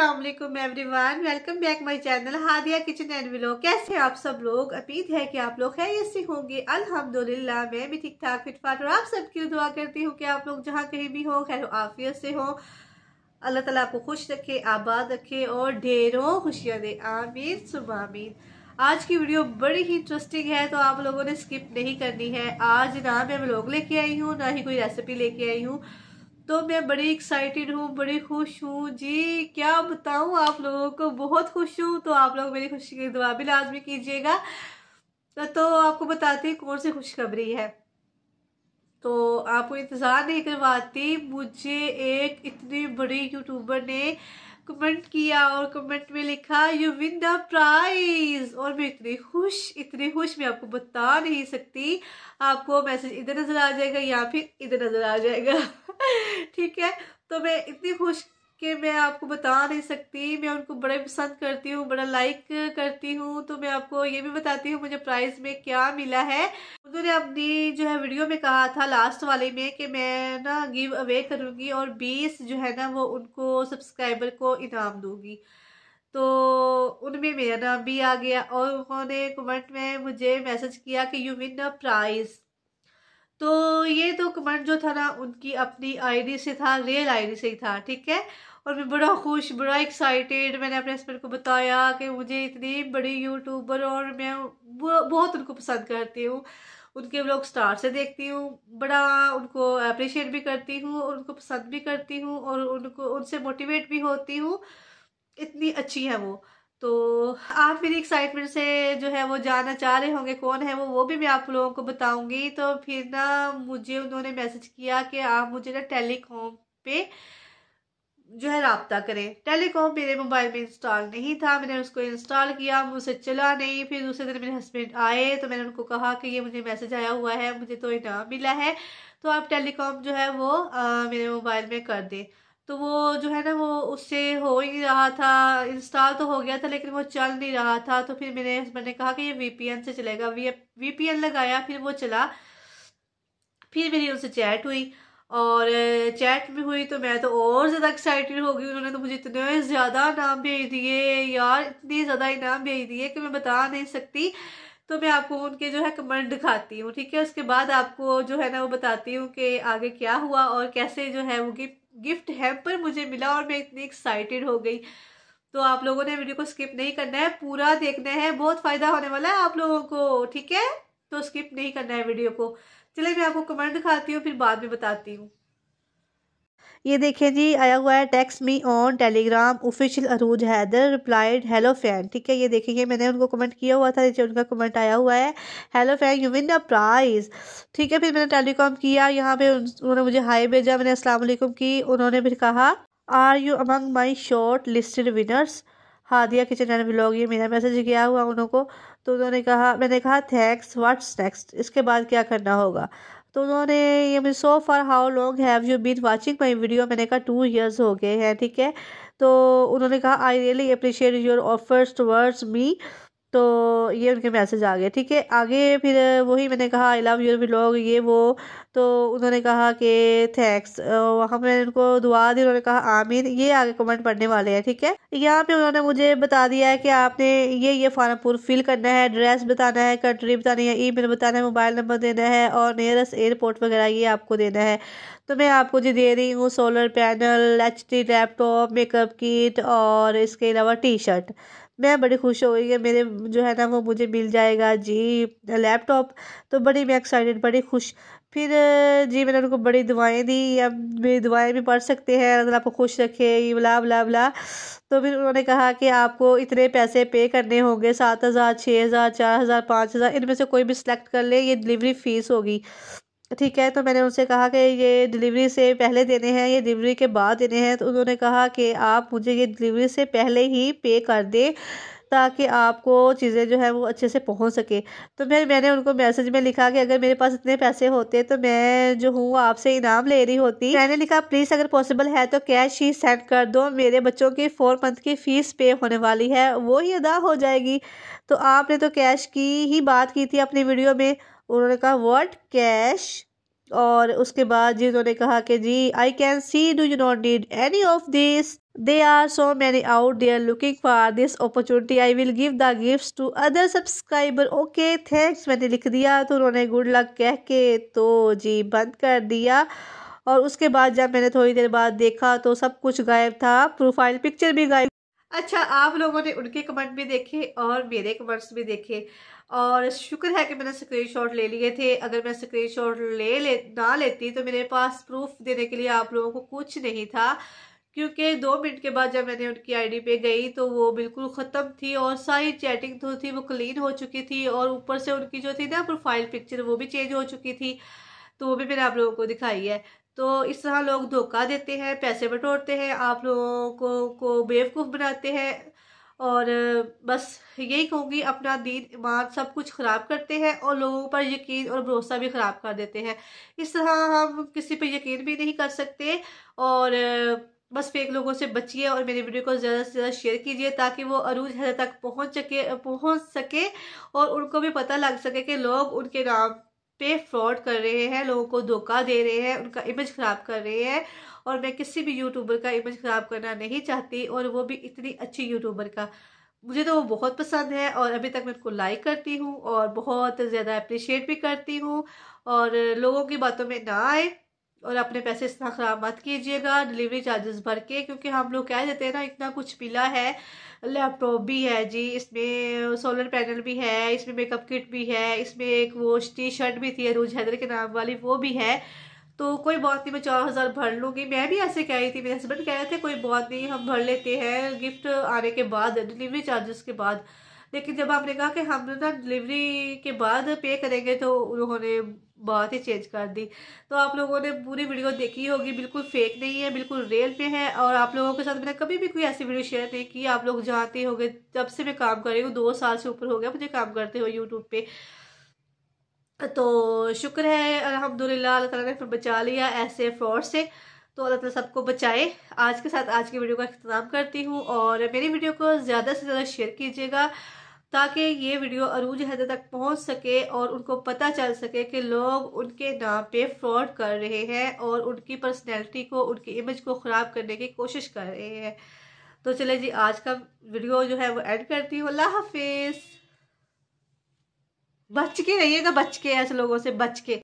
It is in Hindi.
Aslam everyone welcome back my channel Hadia kitchen and vlog कैसे आप सब लोग उम्मीद है कि आप लोग खैरियत से होंगे अल्हम्दुलिल्लाह मैं भी ठीक ठाक फिट फाट और आप सब की दुआ करती हूँ कि आप लोग जहाँ कहीं भी हो खैर आफियत से हो अल्लाह ताला आपको खुश रखे आबाद रखे और ढेरों खुशियाँ दे आमीन आमीन आज की वीडियो बड़ी ही इंटरेस्टिंग है तो आप लोगों ने स्किप नहीं करनी है आज ना मैं ब्लॉग लेके आई हूँ ना ही कोई रेसिपी लेके आई हूँ तो मैं बड़ी एक्साइटेड हूँ बड़ी खुश हूँ जी क्या बताऊँ आप लोगों को बहुत खुश हूँ तो आप लोग मेरी खुशी की दुआ भी लाजमी कीजिएगा तो आपको बताती कौन सी खुशखबरी है तो आपको इंतज़ार नहीं करवाती मुझे एक इतनी बड़ी यूट्यूबर ने कमेंट किया और कमेंट में लिखा यू विन द प्राइज और मैं इतनी खुश इतनी खुश मैं आपको बता नहीं सकती आपको मैसेज इधर नज़र आ जाएगा या फिर इधर नज़र आ जाएगा ठीक है तो मैं इतनी खुश कि मैं आपको बता नहीं सकती मैं उनको बड़े पसंद करती हूँ बड़ा लाइक करती हूँ तो मैं आपको ये भी बताती हूँ मुझे प्राइस में क्या मिला है उन्होंने अपनी जो है वीडियो में कहा था लास्ट वाले में कि मैं ना गिव अवे करूँगी और बीस जो है ना वो उनको सब्सक्राइबर को इनाम दूँगी तो उनमें मेरा नाम भी आ गया और उन्होंने कमेंट में मुझे मैसेज किया कि यू विन अ प्राइज़ तो ये तो कमेंट जो था ना उनकी अपनी आईडी से था रियल आईडी से ही था ठीक है और मैं बड़ा खुश बड़ा एक्साइटेड मैंने अपने हस्बैंड को बताया कि मुझे इतनी बड़ी यूट्यूबर और मैं बहुत उनको पसंद करती हूँ उनके ब्लॉग स्टार से देखती हूँ बड़ा उनको अप्रिशिएट भी करती हूँ और उनको पसंद भी करती हूँ और उनको उनसे मोटिवेट भी होती हूँ इतनी अच्छी है वो तो आप मेरी एक्साइटमेंट से जो है वो जानना चाह रहे होंगे कौन है वो वो भी मैं आप लोगों को बताऊंगी तो फिर ना मुझे उन्होंने मैसेज किया कि आप मुझे ना टेलीकॉम पे जो है रबता करें टेलीकॉम मेरे मोबाइल में इंस्टॉल नहीं था मैंने उसको इंस्टॉल किया मुझसे चला नहीं फिर दूसरे दिन मेरे हस्बैंड आए तो मैंने उनको कहा कि ये मुझे मैसेज आया हुआ है मुझे तो इनाम मिला है तो आप टेलीकॉम जो है वो आ, मेरे मोबाइल में कर दें तो वो जो है ना वो उससे हो ही नहीं रहा था इंस्टॉल तो हो गया था लेकिन वो चल नहीं रहा था तो फिर मेरे हस्बैंड ने कहा कि ये वीपीएन से चलेगा वी वीपीएन लगाया फिर वो चला फिर मेरी उनसे चैट हुई और चैट भी हुई तो मैं तो और ज़्यादा एक्साइटेड हो गई उन्होंने तो मुझे इतने ज़्यादा इनाम भेज दिए यार इतने ज़्यादा इनाम भेज दिए कि मैं बता नहीं सकती तो मैं आपको उनके जो है कमेंट दिखाती हूँ ठीक है उसके बाद आपको जो है ना वो बताती हूँ कि आगे क्या हुआ और कैसे जो है वो गिफ्ट गिफ्ट हैम्पर मुझे मिला और मैं इतनी एक्साइटेड हो गई तो आप लोगों ने वीडियो को स्किप नहीं करना है पूरा देखना है बहुत फ़ायदा होने वाला है आप लोगों को ठीक है तो स्किप नहीं करना है वीडियो को चलिए मैं आपको कमेंट दिखाती हूँ फिर बाद में बताती हूँ ये देखें जी आया हुआ है text me on Telegram official Arooj Haider replied hello fan ठीक है ये देखिए ये मैंने उनको कमेंट किया हुआ था नीचे उनका कमेंट आया हुआ है hello fan you win the prize ठीक है फिर मैंने टेलीकॉम किया यहाँ पे उन्होंने मुझे हाई भेजा मैंने असलम की उन्होंने फिर कहा are you among my shortlisted winners Hadia kitchen and blog ये मेरा मैसेज गया हुआ उन्होंने तो उन्होंने कहा मैंने कहा थैंक्स व्हाट्स नेक्स्ट इसके बाद क्या करना होगा तो उन्होंने ये मैं so far how long have you been watching my video मैंने कहा टू ईयर्स हो गए हैं ठीक है तो उन्होंने कहा I really appreciate your offers towards me तो ये उनके मैसेज आ गए ठीक है आगे फिर वही मैंने कहा आई लव यूर व्लॉग ये वो तो उन्होंने कहा कि थैंक्स वहाँ पर उनको दुआ दी उन्होंने कहा आमिर ये आगे कमेंट पढ़ने वाले हैं ठीक है यहाँ पे उन्होंने मुझे बता दिया है कि आपने ये ये फॉर्म पूर फिल करना है एड्रेस बताना है कंट्री बतानी है ई बताना है मोबाइल नंबर देना है और नियरेस्ट एयरपोर्ट वगैरह ये आपको देना है तो मैं आपको जी दे रही हूँ सोलर पैनल एच लैपटॉप मेकअप किट और इसके अलावा टी शर्ट मैं बड़ी खुश हो गई कि मेरे जो है ना वो मुझे मिल जाएगा जी लैपटॉप तो बड़ी मैं एक्साइटेड बड़ी खुश फिर जी मैंने उनको बड़ी दुआएं दी अब मेरी दुआएं भी पढ़ सकते हैं अगर आपको खुश रखे ये बला बला बला तो फिर उन्होंने कहा कि आपको इतने पैसे पे करने होंगे सात हज़ार छः हज़ार चार हज़ार पाँच हज़ार इनमें से कोई भी सिलेक्ट कर ले ये डिलीवरी फ़ीस होगी ठीक है तो मैंने उनसे कहा कि ये डिलीवरी से पहले देने हैं ये डिलीवरी के बाद देने हैं तो उन्होंने कहा कि आप मुझे ये डिलीवरी से पहले ही पे कर दें ताकि आपको चीज़ें जो है वो अच्छे से पहुंच सके तो फिर मैंने उनको मैसेज में लिखा कि अगर मेरे पास इतने पैसे होते तो मैं जो हूँ आपसे इनाम ले रही होती मैंने लिखा प्लीज़ अगर पॉसिबल है तो कैश ही सेंड कर दो मेरे बच्चों की फोर मंथ की फ़ीस पे होने वाली है वो ही अदा हो जाएगी तो आपने तो कैश की ही बात की थी अपनी वीडियो में उन्होंने कहा वर्ड कैश और उसके बाद जी उन्होंने कहा कि जी I can see do you not need any of this they are so many out they are looking for this opportunity I will give the gift to other subscriber okay thanks मैंने लिख दिया तो उन्होंने गुड लक कह के तो जी बंद कर दिया और उसके बाद जब मैंने थोड़ी देर बाद देखा तो सब कुछ गायब था प्रोफाइल पिक्चर भी गायब अच्छा आप लोगों ने उनके कमेंट भी देखे और मेरे कमेंट्स भी देखे और शुक्र है कि मैंने स्क्रीनशॉट ले लिए थे अगर मैं स्क्रीनशॉट ले ले ना लेती तो मेरे पास प्रूफ देने के लिए आप लोगों को कुछ नहीं था क्योंकि दो मिनट के बाद जब मैंने उनकी आईडी पे गई तो वो बिल्कुल ख़त्म थी और सारी चैटिंग जो थी वो क्लीन हो चुकी थी और ऊपर से उनकी जो थी ना प्रोफाइल पिक्चर वो भी चेंज हो चुकी थी तो वो भी मैंने आप लोगों को दिखाई है तो इस तरह लोग धोखा देते हैं पैसे बटोरते हैं आप लोगों को को बेवकूफ़ बनाते हैं और बस यही कहूँगी अपना दीन ईमान सब कुछ ख़राब करते हैं और लोगों पर यकीन और भरोसा भी ख़राब कर देते हैं इस तरह हम किसी पर यकीन भी नहीं कर सकते और बस फेक लोगों से बचिए और मेरी वीडियो को ज़्यादा से ज़्यादा शेयर कीजिए ताकि वो अरूज हद तक पहुँच सके पहुँच सके और उनको भी पता लग सके कि लोग उनके नाम पे फ्रॉड कर रहे हैं लोगों को धोखा दे रहे हैं उनका इमेज ख़राब कर रहे हैं और मैं किसी भी यूट्यूबर का इमेज ख़राब करना नहीं चाहती और वो भी इतनी अच्छी यूट्यूबर का मुझे तो वो बहुत पसंद है और अभी तक मैं उनको लाइक करती हूँ और बहुत ज़्यादा अप्रिशिएट भी करती हूँ और लोगों की बातों में ना आए और अपने पैसे इतना ख़राब मत कीजिएगा डिलीवरी चार्जेस भर के क्योंकि हम लोग कह देते हैं ना इतना कुछ मिला है लैपटॉप भी है जी इसमें सोलर पैनल भी है इसमें मेकअप किट भी है इसमें एक वो टी शर्ट भी थी अरूज हैदर के नाम वाली वो भी है तो कोई बात नहीं मैं चार हज़ार भर लूँगी मैं भी ऐसे कह रही थी मेरे हस्बैंड कह रहे थे कोई बात नहीं हम भर लेते हैं गिफ्ट आने के बाद डिलीवरी चार्जेस के बाद लेकिन जब आपने कहा कि हम ना डिलीवरी के बाद पे करेंगे तो उन्होंने बहुत ही चेंज कर दी तो आप लोगों ने पूरी वीडियो देखी होगी बिल्कुल फेक नहीं है बिल्कुल रियल में है और आप लोगों के साथ मैंने कभी भी कोई ऐसी वीडियो शेयर नहीं की आप लोग जानते हो गए जब से मैं काम कर रही हूँ दो साल से ऊपर हो गया मुझे काम करते हुए यूट्यूब पे तो शुक्र है अलहमदुल्ला अल्लाह तला ने फिर बचा लिया ऐसे फ्रॉड से तो अल्लाह तला सबको बचाए आज के साथ आज की वीडियो का अख्ताम करती हूँ और मेरी वीडियो को ज़्यादा से ज़्यादा शेयर कीजिएगा ताकि ये वीडियो अरूज हद तक पहुंच सके और उनको पता चल सके कि लोग उनके नाम पे फ्रॉड कर रहे हैं और उनकी पर्सनैलिटी को उनकी इमेज को ख़राब करने की कोशिश कर रहे हैं तो चले जी आज का वीडियो जो है वो एंड करती हूँ अल्लाह हाफिज़ बच के रहिएगा बच के ऐसे लोगों से बच के